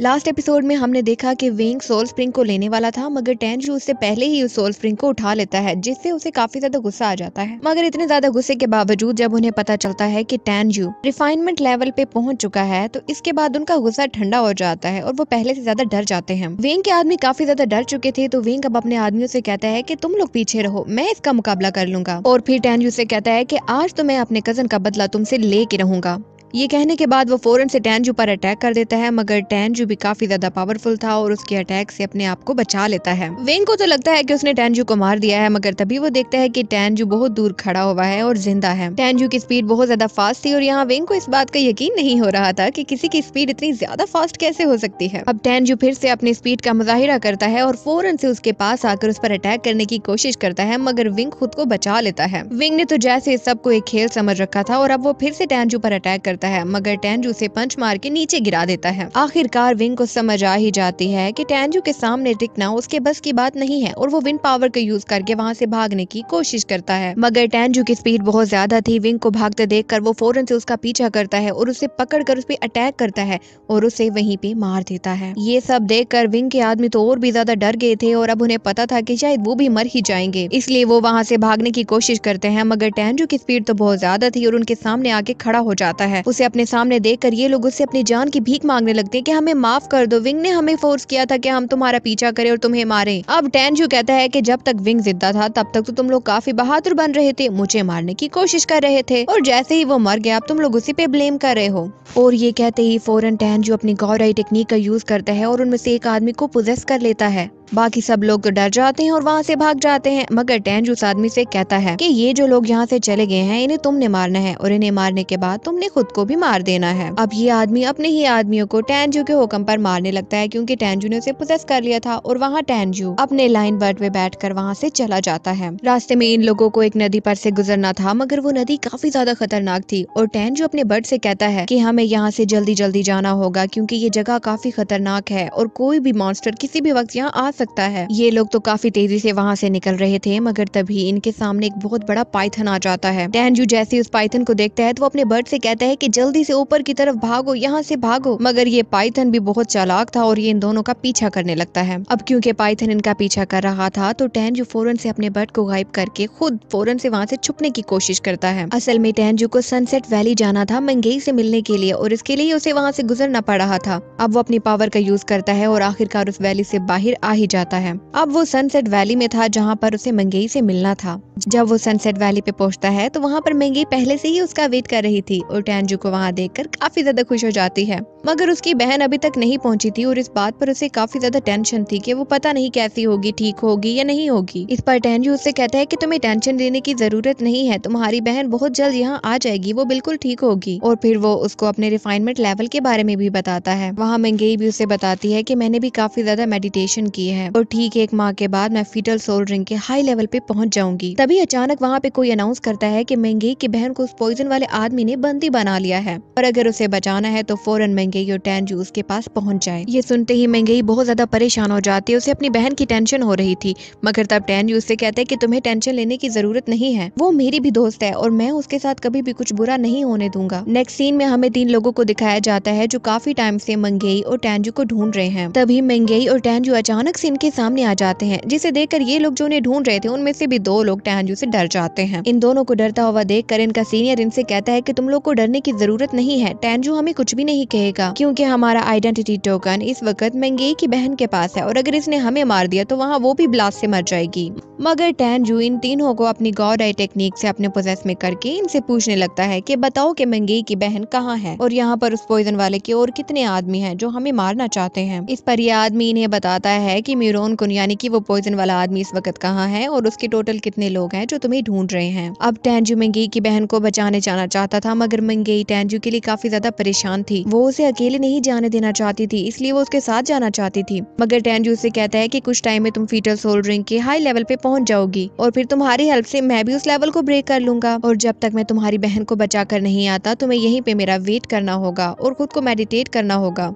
last episode में हमने देखा कि विंग सोल स्प्रिंग को लेने वाला था मगर टेंजू उससे पहले ही उस सोल स्प्रिंग को उठा लेता है जिससे उसे काफी ज्यादा गुस्सा आ जाता है मगर इतने ज्यादा गुस्से के बावजूद जब उन्हें पता चलता है कि जू रिफाइनमेंट लेवल पे पहुंच चुका है तो इसके बाद उनका गुस्सा ठंडा हो जाता है और वो पहले से ज्यादा डर जाते हैं विंग के आदमी काफी ज्यादा डर चुके थे तो विंग अब अपने आदमियों से कहता है की तुम लोग पीछे रहो मैं इसका मुकाबला कर लूंगा और फिर टेंजू से कहता है की आज तो मैं अपने कजन का बदला तुमसे लेके रहूंगा ये कहने के बाद वो फ़ौरन से टैनजू पर अटैक कर देता है मगर टैनजू भी काफ़ी ज़्यादा पावरफुल था और उसके अटैक से अपने आप को बचा लेता है वेंग को तो लगता है कि उसने टैनजू को मार दिया है मगर तभी वो देखता है कि टैनजू बहुत दूर खड़ा हुआ है और जिंदा है टैनजू की स्पीड बहुत ज़्यादा फास्ट थी और यहाँ वेंग को इस बात का यकीन नहीं हो रहा था कि किसी की स्पीड इतनी ज़्यादा फास्ट कैसे हो सकती है अब टैनजू फिर से अपनी स्पीड का मुजाहिरा करता है और फ़ौरन से उसके पास आकर उस पर अटैक करने की कोशिश करता है मगर विंग खुद को बचा लेता है विंग ने तो जैसे सबको एक खेल समझ रखा था और अब वो फिर से टैनजू पर अटैक करता जाता है मगर टेंजू उसे पंच मार के नीचे गिरा देता है आखिरकार विंग को समझ आ ही जाती है कि टेंजू के सामने टिकना उसके बस की बात नहीं है और वो विंड पावर का यूज करके वहाँ से भागने की कोशिश करता है मगर टेंजू की स्पीड बहुत ज्यादा थी विंग को भागते देख कर वो फौरन से उसका पीछा करता है और उसे पकड़ कर उस पर अटैक करता है और उसे वहीं पे मार देता है ये सब देख कर विंग के आदमी तो और भी ज्यादा डर गए थे और अब उन्हें पता था की शायद वो भी मर ही जाएंगे इसलिए वो वहाँ से भागने की कोशिश करते हैं मगर टेंजू की स्पीड तो बहुत ज्यादा थी और उनके सामने आके खड़ा हो जाता है उसे अपने सामने देख कर ये लोग उससे अपनी जान की भीख मांगने लगते हैं कि हमें माफ कर दो विंग ने हमें फोर्स किया था कि हम तुम्हारा पीछा करें और तुम्हें मारें अब टैनजू कहता है कि जब तक विंग जिंदा था तब तक तो तुम लोग काफी बहादुर बन रहे थे मुझे मारने की कोशिश कर रहे थे और जैसे ही वो मर गया अब तुम लोग उसी पे ब्लेम कर रहे हो और ये कहते ही फौरन टैनजू अपनी गौराई टेक्निक का यूज करता है और उनमें से एक आदमी को पोजेस कर लेता है बाकी सब लोग डर जाते हैं और वहाँ से भाग जाते हैं मगर टेंज उस आदमी से कहता है कि ये जो लोग यहाँ से चले गए हैं इन्हें तुमने मारना है और इन्हें मारने के बाद तुमने खुद को भी मार देना है अब ये आदमी अपने ही आदमियों को टेंजू के हुक्म पर मारने लगता है क्योंकि टेंजू ने उसे प्रोसेस कर लिया था और वहाँ टैंजू अपने लाइन बर्ड में बैठ कर वहाँ से चला जाता है रास्ते में इन लोगों को एक नदी पर से गुजरना था मगर वो नदी काफी ज्यादा खतरनाक थी और टेंजू अपने बर्ड से कहता है की हमें यहाँ से जल्दी जल्दी जाना होगा क्यूँकी ये जगह काफी खतरनाक है और कोई भी मॉन्स्टर किसी भी वक्त यहाँ आ सकता है ये लोग तो काफी तेजी से वहाँ से निकल रहे थे मगर तभी इनके सामने एक बहुत बड़ा पाइथन आ जाता है डैनजू जैसे उस पाइथन को देखता है तो वो अपने बर्ड से कहता है की जल्दी से ऊपर की तरफ भागो यहाँ से भागो मगर ये पाइथन भी बहुत चालाक था और ये इन दोनों का पीछा करने लगता है अब क्योंकि पाइथन इनका पीछा कर रहा था तो टैनजू फोरन से अपने बर्ड को गायब करके खुद फोरन से वहाँ से छुपने की कोशिश करता है असल में टैनजू को सनसेट वैली जाना था मंगेई से मिलने के लिए और इसके लिए उसे वहाँ से गुजरना पड़ रहा था अब वो अपनी पावर का यूज करता है और आखिरकार उस वैली से बाहर आ ही जाता है अब वो सनसेट वैली में था जहाँ पर उसे मंगेई से मिलना था जब वो सनसेट वैली पे पहुँचता है तो वहाँ पर मंगेई पहले से ही उसका वेट कर रही थी और टैंजू को वहाँ कर काफी ज्यादा खुश हो जाती है मगर उसकी बहन अभी तक नहीं पहुँची थी और इस बात पर उसे काफी ज्यादा टेंशन थी की वो पता नहीं कैसी होगी ठीक होगी या नहीं होगी इस पर टैंजू उससे कहता है की तुम्हें टेंशन लेने की जरूरत नहीं है तुम्हारी बहन बहुत जल्द यहाँ आ जाएगी वो बिल्कुल ठीक होगी और फिर वो उसको अपने रिफाइनमेंट लेवल के बारे में भी बताता है वहाँ मंगेई भी उसे बताती है की मैंने भी काफी ज्यादा मेडिटेशन की है है और ठीक एक माह के बाद मैं फीटल सोल्डरिंग के हाई लेवल पे पहुंच जाऊंगी तभी अचानक वहाँ पे कोई अनाउंस करता है की महंगी की बहन को उस पॉइजन वाले आदमी ने बंदी बना लिया है और अगर उसे बचाना है तो फौरन महंगी और टैन जूस के पास पहुँच जाए ये सुनते ही महंगी बहुत ज्यादा परेशान हो जाती है उसे अपनी बहन की टेंशन हो रही थी मगर तब टैन जूस से कहते हैं की तुम्हें टेंशन लेने की जरूरत नहीं है वो मेरी भी दोस्त है और मैं उसके साथ कभी भी कुछ बुरा नहीं होने दूंगा नेक्स्ट सीन में हमें तीन लोगों को दिखाया जाता है जो काफी टाइम से मंगेई और टेंजू को ढूंढ रहे हैं तभी मंगेई और टेंजू अचानक इनके सामने आ जाते हैं जिसे देखकर ये लोग जो उन्हें ढूंढ रहे थे उनमें से भी दो लोग टहनजू से डर जाते हैं इन दोनों को डरता हुआ देख कर इनका सीनियर इनसे कहता है की तुम लोग को डरने की जरूरत नहीं है टैनजू हमें कुछ भी नहीं कहेगा क्यूँकी हमारा आइडेंटिटी टोकन इस वक्त मंगेई की बहन के पास है और अगर इसने हमें मार दिया तो वहाँ वो भी ब्लास्ट से मर जाएगी मगर टैनजू इन तीनों को अपनी गौर आई टेक्निक से अपने पोजेस में करके इनसे पूछने लगता है कि बताओ कि मंगेई की बहन कहाँ है और यहाँ पर उस पॉइजन वाले के और कितने आदमी हैं जो हमें मारना चाहते हैं इस पर यह आदमी इन्हें बताता है कि म्यूरोन कुन यानी कि वो पॉइजन वाला आदमी इस वक्त कहाँ है और उसके टोटल कितने लोग हैं जो तुम्हें ढूंढ रहे हैं अब टैंजू मंगई की बहन को बचाने जाना चाहता था मगर मंगेई टैंजू के लिए काफी ज्यादा परेशान थी वो उसे अकेले नहीं जाने देना चाहती थी इसलिए वो उसके साथ जाना चाहती थी मगर टैंजू उसे कहता है की कुछ टाइम में तुम फीटल सोल ड्रिंक के हाई लेवल पे पहुंच जाओगी और फिर तुम्हारी हेल्प से मैं भी उस लेवल को ब्रेक कर लूंगा और जब तक मैं तुम्हारी बहन को बचा कर नहीं आता तुम्हें यहीं पे मेरा वेट करना होगा और खुद को मेडिटेट करना होगा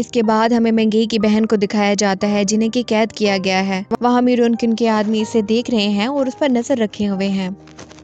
इसके बाद हमें मंगेई की बहन को दिखाया जाता है जिन्हें की कैद किया गया है वहाँ मीर के आदमी इसे देख रहे हैं और उस पर नजर रखे हुए हैं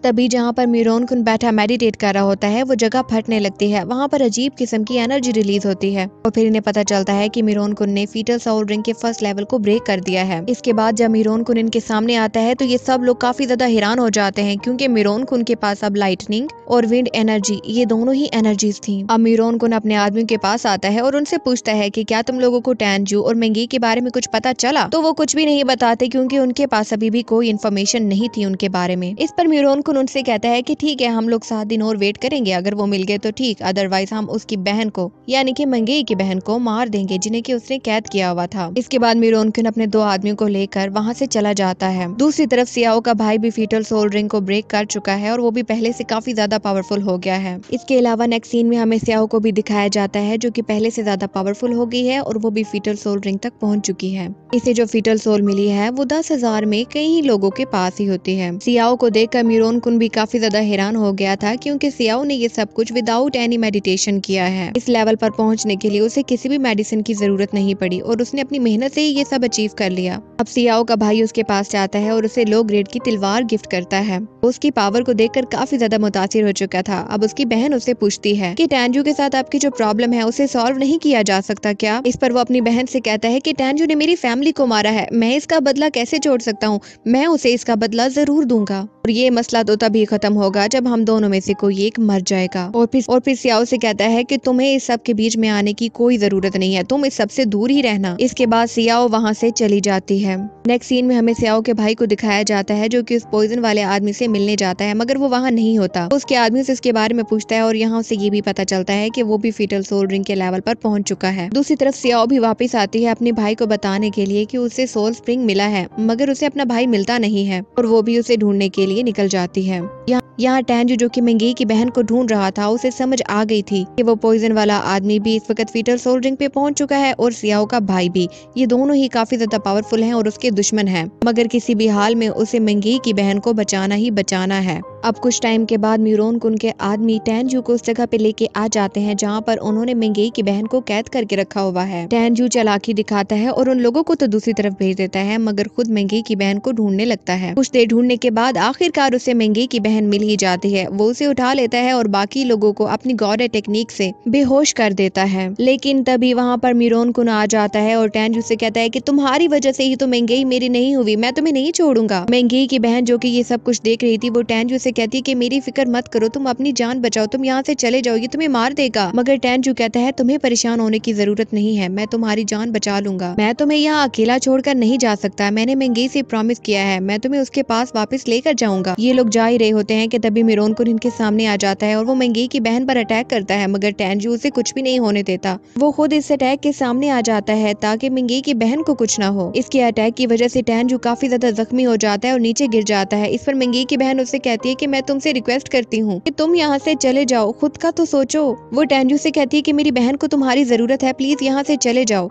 तभी जहाँ पर मीरोन खुन बैठा मेडिटेट कर रहा होता है वो जगह फटने लगती है वहाँ पर अजीब किस्म की एनर्जी रिलीज होती है और फिर इन्हें पता चलता है की मीरोन कुन ने फीटल साउल रिंग के फर्स्ट लेवल को ब्रेक कर दिया है इसके बाद जब मीरोन खुन इनके सामने आता है तो ये सब लोग काफी ज्यादा हैरान हो जाते हैं क्योंकि मीरोन खुन के पास अब लाइटनिंग और विंड एनर्जी ये दोनों ही एनर्जीज थी अब मीरोन कुन अपने आदमी के पास आता है और उनसे पूछता है की क्या तुम लोगों को टैनजू और मेंगी के बारे में कुछ पता चला तो वो कुछ भी नहीं बताते क्यूँकी उनके पास अभी भी कोई इन्फॉर्मेशन नहीं थी उनके बारे में इस पर मीरोन शोखुन उनसे कहता है कि ठीक है हम लोग सात दिन और वेट करेंगे अगर वो मिल गए तो ठीक अदरवाइज हम उसकी बहन को यानी कि मंगेई की बहन को मार देंगे जिन्हें की उसने कैद किया हुआ था इसके बाद मीरोनकुन अपने दो आदमियों को लेकर वहाँ से चला जाता है दूसरी तरफ सियाओ का भाई भी फीटल सोल रिंग को ब्रेक कर चुका है और वो भी पहले से काफी ज्यादा पावरफुल हो गया है इसके अलावा नेक्स्ट सीन में हमें सियाओ को भी दिखाया जाता है जो की पहले से ज्यादा पावरफुल हो गई है और वो भी फीटल सोल रिंग तक पहुँच चुकी है इसे जो फीटल सोल मिली है वो दस हजार में कई लोगों के पास ही होती है सियाओ को कर मीरोन कुन भी काफी ज्यादा हैरान हो गया था क्योंकि सियाओ ने ये सब कुछ विदाउट एनी मेडिटेशन किया है इस लेवल पर पहुंचने के लिए उसे किसी भी मेडिसिन की जरूरत नहीं पड़ी और उसने अपनी मेहनत से ही ये सब अचीव कर लिया अब सियाओ का भाई उसके पास जाता है और उसे लो ग्रेड की तिलवार गिफ्ट करता है उसकी पावर को देखकर काफी ज्यादा मुतासर हो चुका था अब उसकी बहन उसे पूछती है कि टैंजू के साथ आपकी जो प्रॉब्लम है उसे सॉल्व नहीं किया जा सकता क्या इस पर वो अपनी बहन से कहता है कि टैंजू ने मेरी फैमिली को मारा है मैं इसका बदला कैसे छोड़ सकता हूँ मैं उसे इसका बदला जरूर दूंगा और ये मसला तो तभी खत्म होगा जब हम दोनों में से कोई एक मर जाएगा और फिर और फिर सियाओ से कहता है कि तुम्हें इस सब के बीच में आने की कोई जरूरत नहीं है तुम इस सब से दूर ही रहना इसके बाद सियाओ वहाँ से चली जाती है है नेक्स्ट सीन में हमें सियाओ के भाई को दिखाया जाता है जो कि उस पॉइजन वाले आदमी से मिलने जाता है मगर वो वहाँ नहीं होता तो उसके आदमी से इसके बारे में पूछता है और यहाँ उसे ये भी पता चलता है की वो भी फीटल सोल ड्रिंक के लेवल पर पहुँच चुका है दूसरी तरफ सियाओ भी वापिस आती है अपने भाई को बताने के लिए की उसे सोल स्प्रिंग मिला है मगर उसे अपना भाई मिलता नहीं है और वो भी उसे ढूंढने के लिए निकल जाती है यहाँ यहाँ टैंजू जो कि मंगी की बहन को ढूंढ रहा था उसे समझ आ गई थी कि वो पॉइजन वाला आदमी भी इस वक्त फीटर सोल्डरिंग पे पहुंच चुका है और सियाओ का भाई भी ये दोनों ही काफी ज्यादा पावरफुल हैं और उसके दुश्मन हैं मगर किसी भी हाल में उसे मंगी की बहन को बचाना ही बचाना है अब कुछ टाइम के बाद म्यूरोन को उनके आदमी टैनजू को उस जगह पे लेके आ जाते हैं जहाँ पर उन्होंने मिंगई की बहन को कैद करके रखा हुआ है टैनजू चलाकी दिखाता है और उन लोगों को तो दूसरी तरफ भेज देता है मगर खुद मिंगई की बहन को ढूंढने लगता है कुछ देर ढूंढने के बाद आखिरकार उसे मिंगई की बहन मिल ही जाती है वो उसे उठा लेता है और बाकी लोगों को अपनी गौर टेक्निक से बेहोश कर देता है लेकिन तभी वहाँ पर मिरोन कुन आ जाता है और टैनजू से कहता है की तुम्हारी वजह से ही तो मिंगई मेरी नहीं हुई मैं तुम्हें नहीं छोड़ूंगा मिंगई की बहन जो की ये सब कुछ देख रही थी वो टैनजू से से कहती है कि मेरी फिक्र मत करो तुम अपनी जान बचाओ तुम यहाँ से चले जाओ ये तुम्हें मार देगा मगर टैनजू कहता है तुम्हें परेशान होने की जरूरत नहीं है मैं तुम्हारी जान बचा लूंगा मैं तुम्हें यहाँ अकेला छोड़कर नहीं जा सकता मैंने मंगी से प्रॉमिस किया है मैं तुम्हें उसके पास वापस लेकर जाऊंगा ये लोग जा ही रहे होते हैं कि तभी मिरोन को इनके सामने आ जाता है और वो मंगी की बहन पर अटैक करता है मगर टैनजू उसे कुछ भी नहीं होने देता वो खुद इस अटैक के सामने आ जाता है ताकि मंगी की बहन को कुछ ना हो इसके अटैक की वजह से टैनजू काफी ज्यादा जख्मी हो जाता है और नीचे गिर जाता है इस पर मंगी की बहन उसे कहती है कि मैं तुमसे रिक्वेस्ट करती हूँ कि तुम यहाँ से चले जाओ खुद का तो सोचो वो टेंजू से कहती है कि मेरी बहन को तुम्हारी जरूरत है प्लीज यहाँ से चले जाओ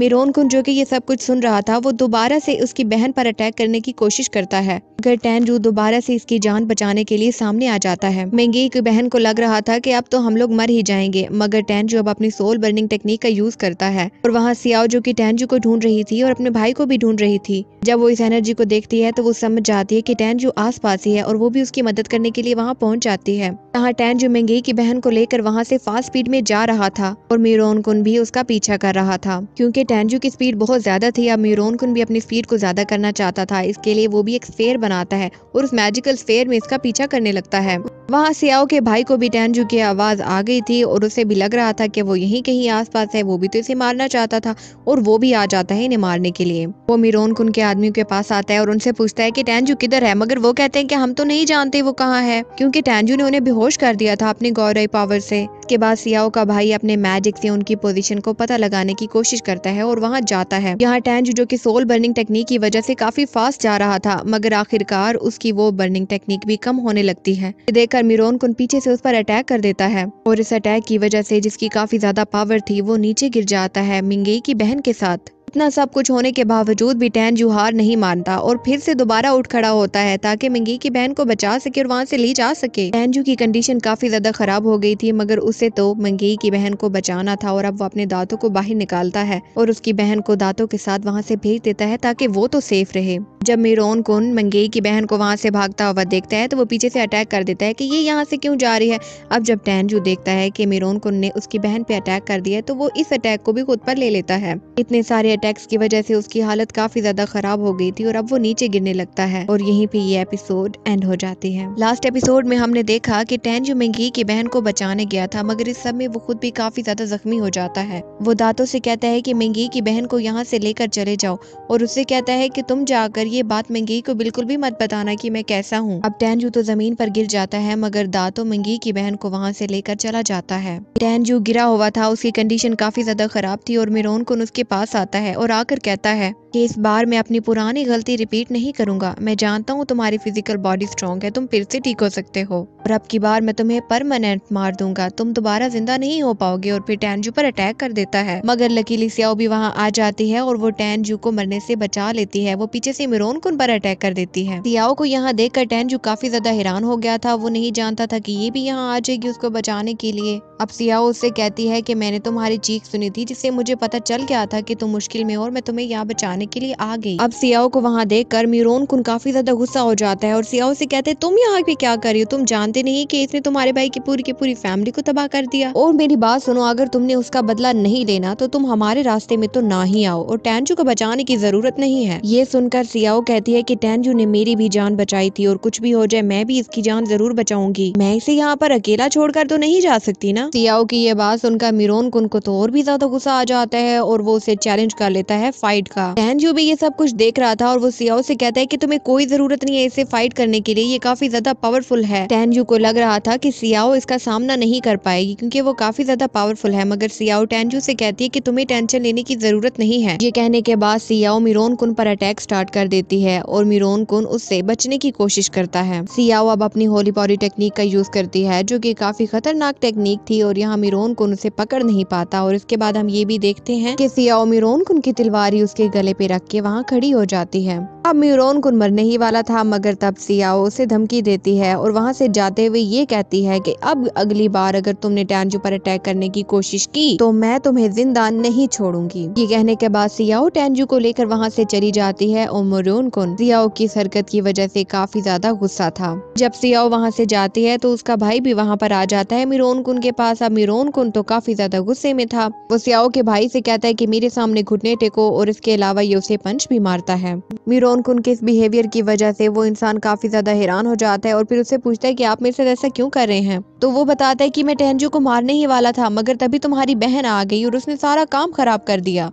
मिरोन कुन जो कि ये सब कुछ सुन रहा था वो दोबारा से उसकी बहन पर अटैक करने की कोशिश करता है अगर जू दोबारा से इसकी जान बचाने के लिए सामने आ जाता है मेंगी की बहन को लग रहा था कि अब तो हम लोग मर ही जाएंगे मगर जू अब अपनी सोल बर्निंग टेक्निक का यूज करता है और वहाँ सियाओ जो की जू को ढूंढ रही थी और अपने भाई को भी ढूंढ रही थी जब वो इस एनर्जी को देखती है तो वो समझ जाती है की जू आस पास ही है और वो भी उसकी मदद करने के लिए वहाँ पहुँच जाती है यहाँ जू मेंगी की बहन को लेकर वहाँ से फास्ट स्पीड में जा रहा था और मिरोन कुन भी उसका पीछा कर रहा था क्यूँकी देखिए टेंजू की स्पीड बहुत ज़्यादा थी अब म्यूरोन कुन भी अपनी स्पीड को ज़्यादा करना चाहता था इसके लिए वो भी एक स्फेयर बनाता है और उस मैजिकल स्फेयर में इसका पीछा करने लगता है वहाँ सियाओ के भाई को भी टेंजू की आवाज़ आ गई थी और उसे भी लग रहा था कि वो यहीं कहीं आसपास है वो भी तो इसे मारना चाहता था और वो भी आ जाता है इन्हें मारने के लिए वो मिरोन कुन के आदमी के पास आता है और उनसे पूछता है कि टेंजू किधर है मगर वो कहते हैं कि हम तो नहीं जानते वो कहाँ है क्योंकि टेंजू ने उन्हें बेहोश कर दिया था अपनी गौरव पावर से के बाद सियाओ का भाई अपने मैजिक से उनकी पोजीशन को पता लगाने की कोशिश करता है और वहाँ जाता है यहाँ टैंज जो कि सोल बर्निंग टेक्निक की वजह से काफी फास्ट जा रहा था मगर आखिरकार उसकी वो बर्निंग टेक्निक भी कम होने लगती है देखकर मिरोन कुन पीछे से उस पर अटैक कर देता है और इस अटैक की वजह से जिसकी काफी ज्यादा पावर थी वो नीचे गिर जाता है मिंगई की बहन के साथ इतना सब कुछ होने के बावजूद भी टैन जुहार नहीं मानता और फिर से दोबारा उठ खड़ा होता है ताकि मिंगी की बहन को बचा सके और वहाँ से ली जा सके टैनजू की कंडीशन काफी ज्यादा खराब हो गई थी मगर उसे तो मंगी की बहन को बचाना था और अब वो अपने दांतों को बाहर निकालता है और उसकी बहन को दांतों के साथ वहाँ से भेज देता है ताकि वो तो सेफ रहे जब मिरोन कुन मंगेई की बहन को वहाँ से भागता हुआ देखता है तो वो पीछे से अटैक कर देता है कि ये यहाँ से क्यों जा रही है अब जब टैनजू देखता है कि मिरोन कुन ने उसकी बहन पे अटैक कर दिया है तो वो इस अटैक को भी खुद पर ले लेता है इतने सारे अटैक्स की वजह से उसकी हालत काफी ज्यादा खराब हो गई थी और अब वो नीचे गिरने लगता है और यहीं पे ये एपिसोड एंड हो जाती है लास्ट एपिसोड में हमने देखा कि टैन जुमेंगी की बहन को बचाने गया था मगर इस सब में वो खुद भी काफी ज्यादा जख्मी हो जाता है वो दांतों से कहता है की मेंगी की बहन को यहाँ से लेकर चले जाओ और उससे कहता है की तुम जाकर ये बात मेंगी को बिल्कुल भी मत बताना की मैं कैसा हूँ अब टैनजू तो जमीन पर गिर जाता है मगर दांतों मंगी की बहन को वहाँ से लेकर चला जाता है टैनजू गिरा हुआ था उसकी कंडीशन काफी ज्यादा खराब थी और मेरोन को उसके पास आता है और आकर कहता है कि इस बार मैं अपनी पुरानी गलती रिपीट नहीं करूंगा मैं जानता हूँ तुम्हारी फिजिकल बॉडी स्ट्रॉन्ग है तुम फिर से ठीक हो सकते हो और अब की बार मैं तुम्हें परमानेंट मार दूंगा तुम दोबारा जिंदा नहीं हो पाओगे और फिर टैनजू पर अटैक कर देता है मगर लकीली सियाओ भी वहाँ आ जाती है और वो टैनजू को मरने से बचा लेती है वो पीछे से मिरोन कुन पर अटैक कर देती है सियाओ को यहाँ देख कर टैनजू काफी ज्यादा हैरान हो गया था वो नहीं जानता था की ये भी यहाँ आ जाएगी उसको बचाने के लिए अब सियाओ उससे कहती है की मैंने तुम्हारी चीख सुनी थी जिससे मुझे पता चल गया था की तुम मुश्किल में हो और मैं तुम्हें यहाँ बचाने करने के लिए आ गई अब सियाओ को वहाँ देख कर मीरोन कुन काफी ज्यादा गुस्सा हो जाता है और सियाओ से कहते हैं तुम यहाँ पे क्या कर रही हो तुम जानते नहीं की इसने तुम्हारे भाई की पूरी की पूरी फैमिली को तबाह कर दिया और मेरी बात सुनो अगर तुमने उसका बदला नहीं लेना तो तुम हमारे रास्ते में तो ना ही आओ और टैनजू को बचाने की जरूरत नहीं है ये सुनकर सियाओ कहती है की टैनजू ने मेरी भी जान बचाई थी और कुछ भी हो जाए मैं भी इसकी जान जरूर बचाऊंगी मैं इसे यहाँ पर अकेला छोड़कर तो नहीं जा सकती ना सियाओ की ये बात सुनकर मीरोन कुन को तो और भी ज्यादा गुस्सा आ जाता है और वो उसे चैलेंज कर लेता है फाइट का एनजीओ भी ये सब कुछ देख रहा था और वो सियाओ से कहता है कि तुम्हें कोई जरूरत नहीं है इसे फाइट करने के लिए ये काफी ज्यादा पावरफुल है टैनजू तो को लग रहा था कि सियाओ इसका सामना नहीं कर पाएगी क्योंकि वो काफी ज्यादा पावरफुल है मगर सियाओ टैनजू तो से कहती है कि तुम्हें टेंशन लेने की जरूरत नहीं है ये कहने के बाद सियाओ मिरोन कुन पर अटैक स्टार्ट कर देती है और मिरोन कुन उससे बचने की कोशिश करता है सियाओ अब अपनी होली पॉली टेक्निक का यूज करती है जो की काफी खतरनाक टेक्निक थी और यहाँ मिरोन कुन उसे पकड़ नहीं पाता और इसके बाद हम ये भी देखते हैं की सियाओ मिरोन कुन की तिलवारी उसके गले पे रख के वहाँ खड़ी हो जाती है अब म्यूरोन को मरने ही वाला था मगर तब सियाओ उसे धमकी देती है और वहाँ से जाते हुए ये कहती है कि अब अगली बार अगर तुमने टैंजू पर अटैक करने की कोशिश की तो मैं तुम्हें जिंदा नहीं छोड़ूंगी ये कहने के बाद सियाओ टैंजू को लेकर वहाँ से चली जाती है और मरून को सियाओ की हरकत की वजह से काफी ज्यादा गुस्सा था जब सियाओ वहाँ से जाती है तो उसका भाई भी वहाँ पर आ जाता है मिरोन कुन के पास अब मिरोन कुन तो काफी ज्यादा गुस्से में था वो सियाओ के भाई से कहता है की मेरे सामने घुटने टेको और इसके अलावा रवैयों से पंच भी मारता है मीरोन को उनके इस बिहेवियर की वजह से वो इंसान काफी ज्यादा हैरान हो जाता है और फिर उससे पूछता है कि आप मेरे साथ ऐसा क्यों कर रहे हैं तो वो बताता है कि मैं टहनजू को मारने ही वाला था मगर तभी तुम्हारी बहन आ गई और उसने सारा काम खराब कर दिया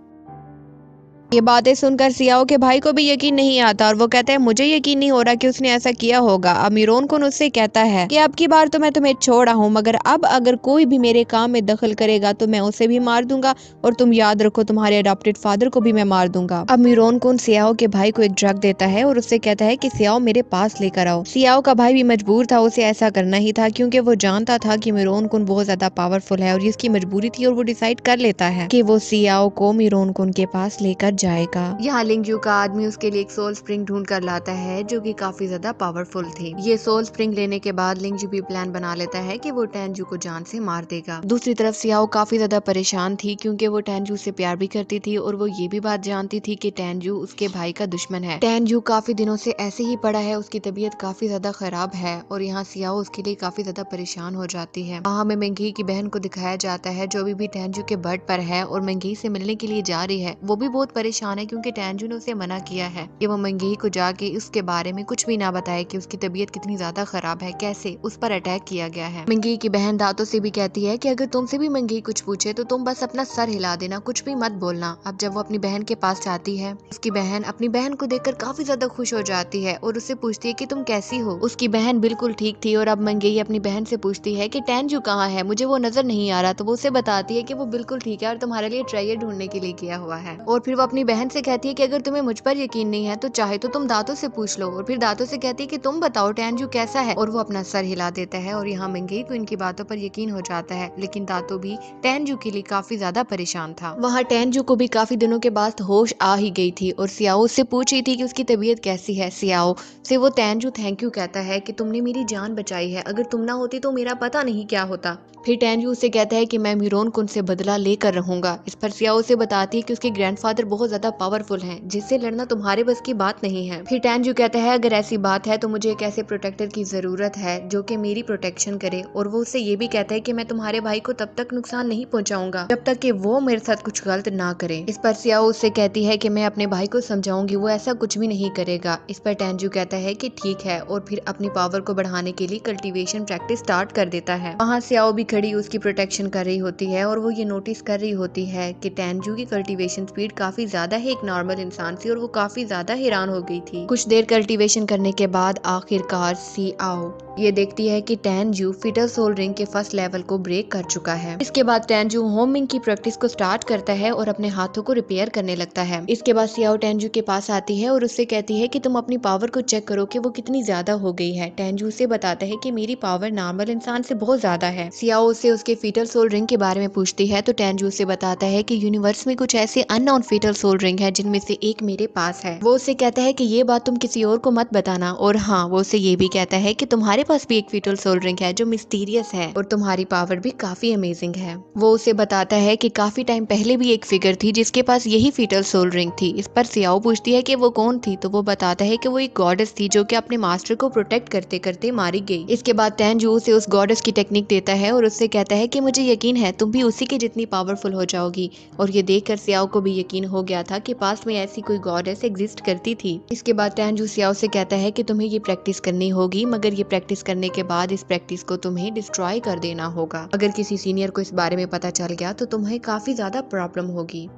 ये बातें सुनकर सियाओ के भाई को भी यकीन नहीं आता और वो कहते हैं मुझे यकीन नहीं हो रहा कि उसने ऐसा किया होगा अब मीरोन को उससे कहता है कि अब की बार तो मैं तुम्हें छोड़ा हूँ मगर अब अगर कोई भी मेरे काम में दखल करेगा तो मैं उसे भी मार दूंगा और तुम याद रखो तुम्हारे अडोप्टेड फादर को भी मैं मार दूंगा अब मीरोन को सियाओ के भाई को एक ड्रग देता है और उससे कहता है की सियाओ मेरे पास लेकर आओ सियाओ का भाई भी मजबूर था उसे ऐसा करना ही था क्यूँकी वो जानता था की मीरोन कुन बहुत ज्यादा पावरफुल है और इसकी मजबूरी थी और वो डिसाइड कर लेता है की वो सियाओ को मीरोन कुन के पास लेकर जाएगा यहाँ लिंगजू का आदमी उसके लिए एक सोल स्प्रिंग ढूंढ कर लाता है जो कि काफी ज्यादा पावरफुल थी ये सोल स्प्रिंग लेने के बाद लिंगजू भी प्लान बना लेता है कि वो टेंजू को जान से मार देगा दूसरी तरफ सियाओ काफी ज्यादा परेशान थी क्योंकि वो टैनजू से प्यार भी करती थी और वो ये भी बात जानती थी कि टेंजू उसके भाई का दुश्मन है टैनजू काफी दिनों से ऐसे ही पड़ा है उसकी तबीयत काफी ज्यादा खराब है और यहाँ सियाओ उसके लिए काफी ज्यादा परेशान हो जाती है वहाँ में मेघी की बहन को दिखाया जाता है जो अभी भी टेंजू के बर्ड पर है और मेघी से मिलने के लिए जा रही है वो भी बहुत परेशान परेशान है क्योंकि टैंजू ने उसे मना किया है कि वो मंगेही को जाके उसके बारे में कुछ भी ना बताए कि उसकी तबीयत कितनी ज्यादा खराब है कैसे उस पर अटैक किया गया है मंगेही की बहन दातों से भी कहती है कि अगर तुमसे भी मंगेही कुछ पूछे तो तुम बस अपना सर हिला देना कुछ भी मत बोलना अब जब वो अपनी बहन के पास जाती है उसकी बहन अपनी बहन को देखकर काफी ज्यादा खुश हो जाती है और उससे पूछती है की तुम कैसी हो उसकी बहन बिल्कुल ठीक थी और अब मंगेही अपनी बहन से पूछती है की टैंजू कहाँ है मुझे वो नजर नहीं आ रहा तो वो उसे बताती है की वो बिल्कुल ठीक है और तुम्हारे लिए ट्राइयर ढूंढने के लिए किया हुआ है और फिर वो अपनी अपनी बहन से कहती है कि अगर तुम्हें मुझ पर यकीन नहीं है तो चाहे तो तुम दांतों से पूछ लो और फिर दांतों से कहती है कि तुम बताओ टैनजू कैसा है और वो अपना सर हिला देता है और यहाँ मंगेई को इनकी बातों पर यकीन हो जाता है लेकिन दांतों भी टैनजू के लिए काफी ज्यादा परेशान था वहाँ टैनजू को भी काफी दिनों के बाद होश आ ही गई थी और सियाओ उससे पूछ रही थी की उसकी तबीयत कैसी है सियाओ से वो टैंजू थैंक यू कहता है की तुमने मेरी जान बचाई है अगर तुम ना होती तो मेरा पता नहीं क्या होता फिर टैनजू उसे कहता है की मैं मीरोन को उनसे बदला लेकर रहूंगा इस पर सियाओ उसे बताती है की उसके ग्रैंड बहुत बहुत ज्यादा पावरफुल है जिससे लड़ना तुम्हारे बस की बात नहीं है फिर टैनजू कहता है अगर ऐसी बात है तो मुझे एक ऐसे प्रोटेक्टर की जरूरत है जो कि मेरी प्रोटेक्शन करे और वो उसे ये भी कहता है कि मैं तुम्हारे भाई को तब तक नुकसान नहीं पहुंचाऊंगा जब तक कि वो मेरे साथ कुछ गलत ना करे इस पर सियाओ उससे कहती है कि मैं अपने भाई को समझाऊंगी वो ऐसा कुछ भी नहीं करेगा इस पर टैनजू कहता है कि ठीक है और फिर अपनी पावर को बढ़ाने के लिए कल्टीवेशन प्रैक्टिस स्टार्ट कर देता है वहाँ सियाओ भी खड़ी उसकी प्रोटेक्शन कर रही होती है और वो ये नोटिस कर रही होती है कि टैनजू की कल्टीवेशन स्पीड काफी ज़्यादा है एक नॉर्मल इंसान से और वो काफ़ी ज़्यादा हैरान हो गई थी कुछ देर कल्टीवेशन करने के बाद आखिरकार सी आओ ये देखती है कि टैन जू फिटर सोल रिंग के फर्स्ट लेवल को ब्रेक कर चुका है इसके बाद टैन जू होमिंग की प्रैक्टिस को स्टार्ट करता है और अपने हाथों को रिपेयर करने लगता है इसके बाद सियाओ टैनजू के पास आती है और उससे कहती है कि तुम अपनी पावर को चेक करो कि वो कितनी ज्यादा हो गई है टैनजू उसे बताता है की मेरी पावर नॉर्मल इंसान से बहुत ज्यादा है सियाओ उसे उसके फिटर सोल रिंग के बारे में पूछती है तो टैनजू उसे बताता है की यूनिवर्स में कुछ ऐसे अननोन फिटर सोल रिंग है जिनमें से एक मेरे पास है वो उसे कहता है कि ये बात तुम किसी और को मत बताना और हाँ वो उसे ये भी कहता है कि तुम्हारे पास भी एक फिटल सोल रिंग है जो मिस्टीरियस है और तुम्हारी पावर भी काफी अमेजिंग है वो उसे बताता है की काफी टाइम पहले भी एक फिगर थी जिसके पास यही फीटल सोल रिंग थी इस पर सियाओ पूछती है की वो कौन थी तो वो बताता है की वो एक गॉडेस थी जो की अपने मास्टर को प्रोटेक्ट करते करते मारी गई इसके बाद तैन जो उसे उस गॉडेस की टेक्निक देता है और उससे कहता है की मुझे यकीन है तुम भी उसी के जितनी पावरफुल हो जाओगी और ये देखकर सियाओ को भी यकीन हो गया गया था कि पास में ऐसी कोई गॉडेस एग्जिस्ट करती थी इसके बाद टैन जूसियाओ से कहता है कि तुम्हें ये प्रैक्टिस करनी होगी मगर ये प्रैक्टिस करने के बाद इस प्रैक्टिस को तुम्हें डिस्ट्रॉय कर देना होगा अगर किसी सीनियर को इस बारे में पता चल गया तो तुम्हें काफी ज्यादा प्रॉब्लम होगी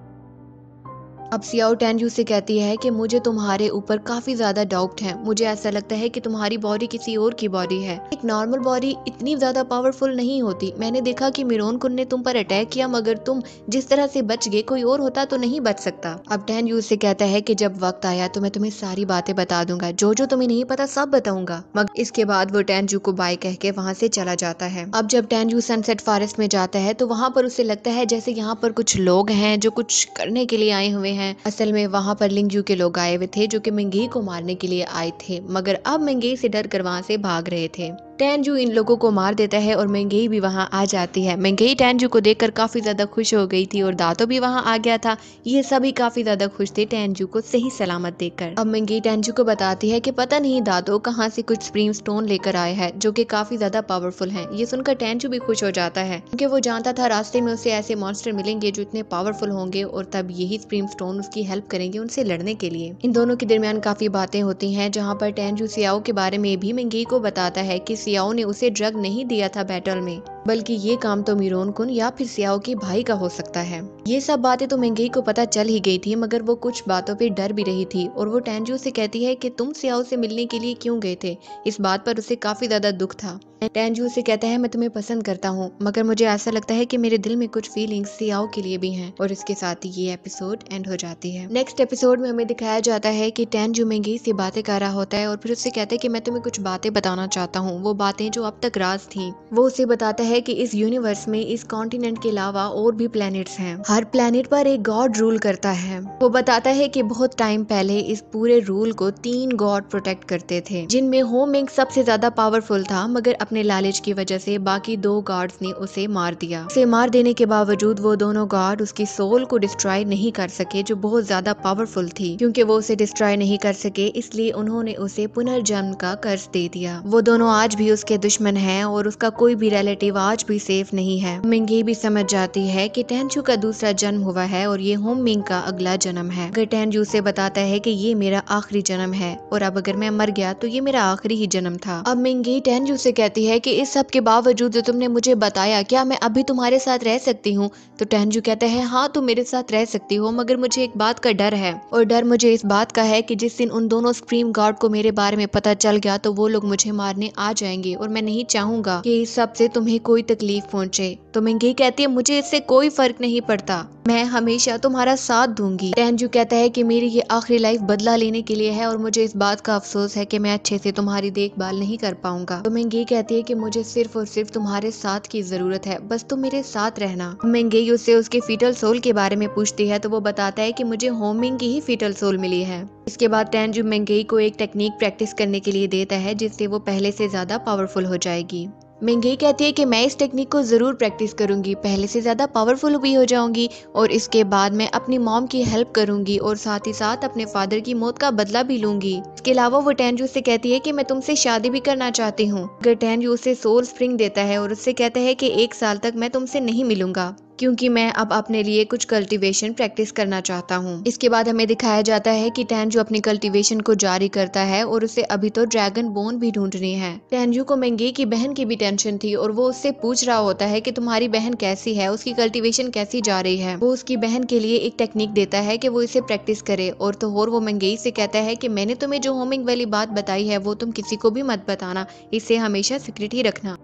अब सियाओ टैन यू से कहती है कि मुझे तुम्हारे ऊपर काफ़ी ज़्यादा डाउट है मुझे ऐसा लगता है कि तुम्हारी बॉडी किसी और की बॉडी है एक नॉर्मल बॉडी इतनी ज़्यादा पावरफुल नहीं होती मैंने देखा कि मिरोन कुन ने तुम पर अटैक किया मगर तुम जिस तरह से बच गए कोई और होता तो नहीं बच सकता अब टेन यू से कहता है की जब वक्त आया तो मैं तुम्हें सारी बातें बता दूंगा जो जो तुम्हें नहीं पता सब बताऊंगा मगर इसके बाद वो यू को बाय कह के वहाँ से चला जाता है अब जब यू सनसेट फॉरेस्ट में जाता है तो वहाँ पर उसे लगता है जैसे यहाँ पर कुछ लोग हैं जो कुछ करने के लिए आए हुए हैं हैं असल में वहाँ पर लिंगजू के लोग आए हुए थे जो कि मिंगी को मारने के लिए आए थे मगर अब मिंगी से डर कर वहाँ से भाग रहे थे टैनजू इन लोगों को मार देता है और मंगई भी वहाँ आ जाती है मंगई टैनजू को देखकर काफ़ी ज़्यादा खुश हो गई थी और दातो भी वहाँ आ गया था ये सभी काफ़ी ज़्यादा खुश थे टैनजू को सही सलामत देखकर अब मंगई टैनजू को बताती है कि पता नहीं दातो कहाँ से कुछ स्प्रीम स्टोन लेकर आया है जो कि काफ़ी ज़्यादा पावरफुल है ये सुनकर टैनजू भी खुश हो जाता है क्योंकि वो जानता था रास्ते में उसे ऐसे मॉन्स्टर मिलेंगे जो इतने पावरफुल होंगे और तब यही स्प्रीम स्टोन उसकी हेल्प करेंगे उनसे लड़ने के लिए इन दोनों के दरमियान काफ़ी बातें होती हैं जहाँ पर टैनजू सियाओ के बारे में भी मंगई को बताता है कि सियाओ ने उसे ड्रग नहीं दिया था बैटल में बल्कि ये काम तो मीरोन कुन या फिर सियाओ के भाई का हो सकता है ये सब बातें तो मेंगई को पता चल ही गई थी मगर वो कुछ बातों पे डर भी रही थी और वो टैंजू से कहती है कि तुम सियाओ से मिलने के लिए क्यों गए थे इस बात पर उसे काफी ज्यादा दुख था टैंजू से कहता है मैं तुम्हें पसंद करता हूँ मगर मुझे ऐसा लगता है कि मेरे दिल में कुछ फीलिंग्स सियाओ के लिए भी हैं और इसके साथ ही ये एपिसोड एंड हो जाती है नेक्स्ट एपिसोड में हमें दिखाया जाता है की टैंजू मेंगई से बातें कर रहा होता है और फिर उससे कहते हैं की मैं तुम्हें कुछ बातें बताना चाहता हूँ वो बातें जो अब तक राज थी वो उसे बताता है की इस यूनिवर्स में इस कॉन्टिनेंट के अलावा और भी प्लेनेट्स हैं हर प्लेनेट पर एक गॉड रूल करता है वो बताता है कि बहुत टाइम पहले इस पूरे रूल को तीन गॉड प्रोटेक्ट करते थे जिनमें होमिंग सबसे ज्यादा पावरफुल था मगर अपने लालच की वजह से बाकी दो गॉड्स ने उसे मार दिया उसे मार देने के बावजूद वो दोनों गॉड उसकी सोल को डिस्ट्रॉय नहीं कर सके जो बहुत ज्यादा पावरफुल थी क्योंकि वो उसे डिस्ट्रॉय नहीं कर सके इसलिए उन्होंने उसे पुनर्जन्म का कर्ज दे दिया वो दोनों आज भी उसके दुश्मन है और उसका कोई भी रिलेटिव आज भी सेफ नहीं है मिंग ये भी समझ जाती है की टेंचू का दूसरा दूसरा जन्म हुआ है और ये होम मिंग का अगला जन्म है गटैन जू से बताता है कि ये मेरा आखिरी जन्म है और अब अगर मैं मर गया तो ये मेरा आखिरी ही जन्म था अब मिंगी टेन जू से कहती है कि इस सब के बावजूद जो तुमने मुझे बताया क्या मैं अभी तुम्हारे साथ रह सकती हूँ तो टेन जू कहता है हाँ तुम मेरे साथ रह सकती हो मगर मुझे एक बात का डर है और डर मुझे इस बात का है की जिस दिन उन दोनों स्क्रीम गार्ड को मेरे बारे में पता चल गया तो वो लोग मुझे मारने आ जाएंगे और मैं नहीं चाहूंगा कि इस सब से तुम्हें कोई तकलीफ पहुंचे तो मिंगी कहती है मुझे इससे कोई फर्क नहीं पड़ता सकता मैं हमेशा तुम्हारा साथ दूंगी टहनजू कहता है कि मेरी ये आखिरी लाइफ बदला लेने के लिए है और मुझे इस बात का अफसोस है कि मैं अच्छे से तुम्हारी देखभाल नहीं कर पाऊंगा तो मेंगे कहती है कि मुझे सिर्फ और सिर्फ तुम्हारे साथ की जरूरत है बस तुम मेरे साथ रहना मेंगे उससे उसके फीटल सोल के बारे में पूछती है तो वो बताता है की मुझे होमिंग की ही फीटल सोल मिली है इसके बाद टहनजू मेंगे को एक टेक्निक प्रैक्टिस करने के लिए देता है जिससे वो पहले से ज्यादा पावरफुल हो जाएगी यही कहती है कि मैं इस टेक्निक को ज़रूर प्रैक्टिस करूंगी पहले से ज़्यादा पावरफुल भी हो जाऊंगी और इसके बाद मैं अपनी मॉम की हेल्प करूंगी और साथ ही साथ अपने फादर की मौत का बदला भी लूंगी इसके अलावा वो टेंजू से कहती है कि मैं तुमसे शादी भी करना चाहती हूँ अगर टेनजू उसे सोल स्प्रिंग देता है और उससे कहता है कि एक साल तक मैं तुमसे नहीं मिलूंगा क्योंकि मैं अब अपने लिए कुछ कल्टीवेशन प्रैक्टिस करना चाहता हूँ इसके बाद हमें दिखाया जाता है कि टैनजू अपनी कल्टीवेशन को जारी करता है और उसे अभी तो ड्रैगन बोन भी ढूंढनी है टैनजू को मंगी की बहन की भी टेंशन थी और वो उससे पूछ रहा होता है की तुम्हारी बहन कैसी है उसकी कल्टिवेशन कैसी जा रही है वो उसकी बहन के लिए एक टेक्निक देता है की वो इसे प्रैक्टिस करे और तो और वो मंगेई से कहता है की मैंने तुम्हें जो होमिंग वाली बात बताई है वो तुम किसी को भी मत बताना इसे हमेशा सीक्रेट ही रखना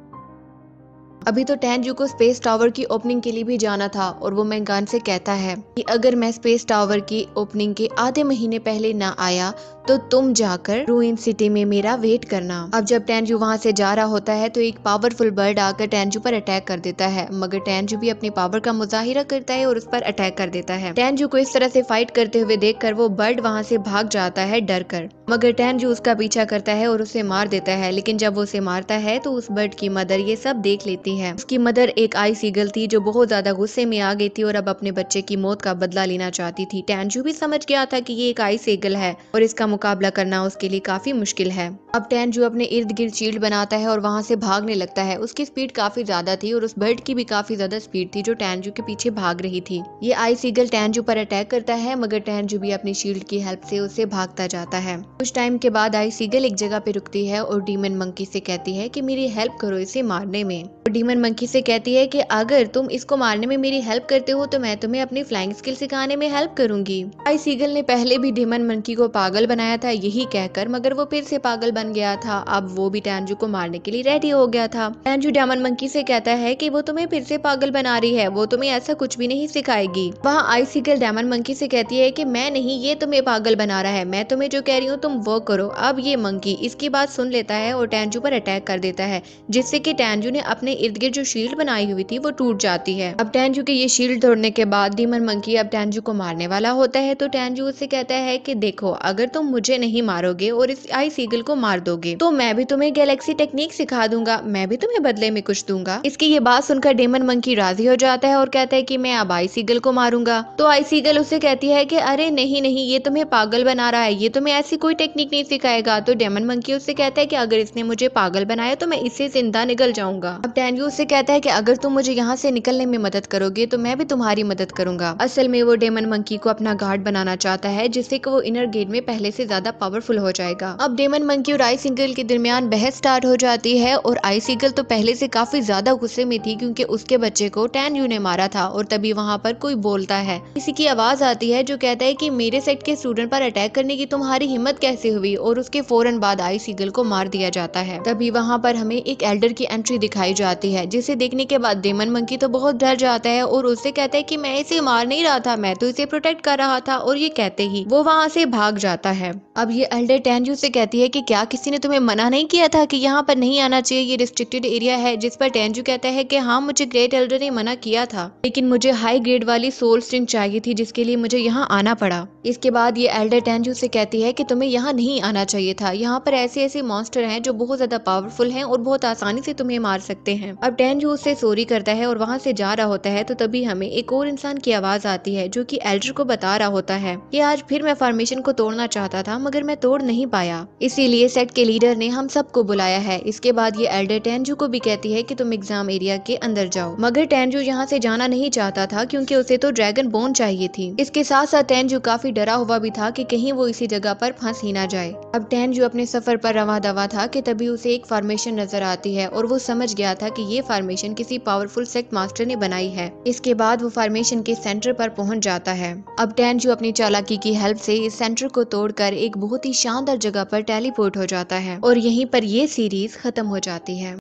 अभी तो जू को स्पेस टावर की ओपनिंग के लिए भी जाना था और वो मैंगान से कहता है कि अगर मैं स्पेस टावर की ओपनिंग के आधे महीने पहले ना आया तो तुम जाकर रूइन सिटी में मेरा वेट करना अब जब टैनजू वहाँ से जा रहा होता है तो एक पावरफुल बर्ड आकर टैनजू पर अटैक कर देता है मगर टैनजू भी अपनी पावर का मुजाहिरा करता है और उस पर अटैक कर देता है टैनजू को इस तरह से फाइट करते हुए देख कर वो बर्ड वहाँ से भाग जाता है डर कर मगर टैनजू उसका पीछा करता है और उसे मार देता है लेकिन जब वो उसे मारता है तो उस बर्ड की मदर ये सब देख लेती जाती है उसकी मदर एक आई सीगल थी जो बहुत ज्यादा गुस्से में आ गई थी और अब अपने बच्चे की मौत का बदला लेना चाहती थी टैंजू भी समझ गया था कि ये एक आई सीगल है और इसका मुकाबला करना उसके लिए काफी मुश्किल है अब टैन जो अपने इर्द गिर्द शील्ड बनाता है और वहाँ से भागने लगता है उसकी स्पीड काफी ज्यादा थी और उस बर्ड की भी काफी ज्यादा स्पीड थी जो टैनजू के पीछे भाग रही थी ये आई सीगल टैनजू पर अटैक करता है मगर टैनजू भी अपनी शील्ड की हेल्प से उसे भागता जाता है कुछ टाइम के बाद आई सीगल एक जगह पे रुकती है और डीमन मंकी से कहती है की मेरी हेल्प करो इसे मारने में और डीमन मंकी से कहती है की अगर तुम इसको मारने में मेरी हेल्प करते हो तो मैं तुम्हें अपनी फ्लाइंग स्किल सिखाने में हेल्प करूंगी आई सीगल ने पहले भी डीमन मंकी को पागल बनाया था यही कहकर मगर वो फिर से पागल बन गया था अब वो भी टैंजू को मारने के लिए रेडी हो गया था टैंजू डायमंड मंकी से कहता है कि वो तुम्हें फिर से पागल बना रही है वो तुम्हें ऐसा कुछ भी नहीं सिखाएगी वहाँ आईसी गर्ल डायमंड मंकी से कहती है कि मैं नहीं ये तुम्हें पागल बना रहा है मैं तुम्हें जो कह रही हूँ तुम वो करो अब ये मंकी इसकी बात सुन लेता है और टैंजू पर अटैक कर देता है जिससे की टैंजू ने अपने इर्द गिर्द जो शील्ड बनाई हुई थी वो टूट जाती है अब टैंजू के ये शील्ड तोड़ने के बाद डीमन मंकी अब टैंजू को मारने वाला होता है तो टैंजू उससे कहता है की देखो अगर तुम मुझे नहीं मारोगे और इस आई सीगल को मार मार दोगे तो मैं भी तुम्हें गैलेक्सी टेक्निक सिखा दूंगा मैं भी तुम्हें बदले में कुछ दूंगा इसकी ये बात सुनकर डेमन मंकी राजी हो जाता है और कहता है की मैं अब आई सीगल को मारूंगा तो आई सीगल उसे कहती है कि अरे नहीं नहीं ये तुम्हें पागल बना रहा है ये तुम्हें ऐसी कोई टेक्निक नहीं सिखाएगा तो डेमन मंकी उसे कहता है की अगर इसने मुझे पागल बनाया तो मैं इससे जिंदा निकल जाऊंगा अब डैनवी उसे कहता है की अगर तुम मुझे यहाँ से निकलने में मदद करोगे तो मैं भी तुम्हारी मदद करूंगा असल में वो डेमन मंकी को अपना गार्ड बनाना चाहता है जिससे कि वो इनर गेट में पहले से ज्यादा पावरफुल हो जाएगा अब डेमन मंकी और आई सिंगल के दरमियान बहस स्टार्ट हो जाती है और आई सिंगल तो पहले से काफ़ी ज़्यादा गुस्से में थी क्योंकि उसके बच्चे को टैन यू ने मारा था और तभी वहाँ पर कोई बोलता है किसी की आवाज़ आती है जो कहता है कि मेरे सेट के स्टूडेंट पर अटैक करने की तुम्हारी हिम्मत कैसे हुई और उसके फौरन बाद आई सिंगल को मार दिया जाता है तभी वहाँ पर हमें एक एल्डर की एंट्री दिखाई जाती है जिसे देखने के बाद देमन मंकी तो बहुत डर जाता है और उससे कहता है की मैं इसे मार नहीं रहा था मैं तो इसे प्रोटेक्ट कर रहा था और ये कहते ही वो वहाँ से भाग जाता है अब ये एल्डर यू से कहती है कि क्या किसी ने तुम्हें मना नहीं किया था कि यहाँ पर नहीं आना चाहिए ये रिस्ट्रिक्टेड एरिया है जिस पर टेंजू कहता है कि हाँ मुझे ग्रेट एल्डर ने मना किया था लेकिन मुझे हाई ग्रेड वाली सोल स्ट्रिंग चाहिए थी जिसके लिए मुझे यहाँ आना पड़ा इसके बाद ये एल्डर टेंजू से कहती है की तुम्हें यहाँ नहीं आना चाहिए था यहाँ पर ऐसे ऐसे मॉन्स्टर है जो बहुत ज्यादा पावरफुल है और बहुत आसानी से तुम्हें मार सकते हैं अब टेंजू उससे सोरी करता है और वहाँ से जा रहा होता है तो तभी हमें एक और इंसान की आवाज आती है जो की एल्डर को बता रहा होता है ये आज फिर मैं फॉर्मेशन को तोड़ना चाहता था मगर मैं तोड़ नहीं पाया इसीलिए सेट e के लीडर ने हम सबको बुलाया है इसके बाद ये एल्डर टेंजू को भी कहती है कि तुम एग्जाम एरिया के अंदर जाओ मगर टेंजू यहाँ से जाना नहीं चाहता था क्योंकि उसे तो ड्रैगन बोन चाहिए थी इसके साथ साथ टेंजू काफी डरा हुआ भी था कि कहीं वो इसी जगह पर फंस ही ना जाए अब टेंजू अपने सफर पर रवा दवा था कि तभी उसे एक फार्मेशन नजर आती है और वो समझ गया था कि ये फार्मेशन किसी पावरफुल सेक्ट मास्टर ने बनाई है इसके बाद वो फार्मेशन के सेंटर पर पहुंच जाता है अब टेंजू अपनी चालाकी की हेल्प से इस सेंटर को तोड़कर एक बहुत ही शानदार जगह पर टेलीपोर्ट हो जाता है और यहीं पर ये सीरीज खत्म हो जाती है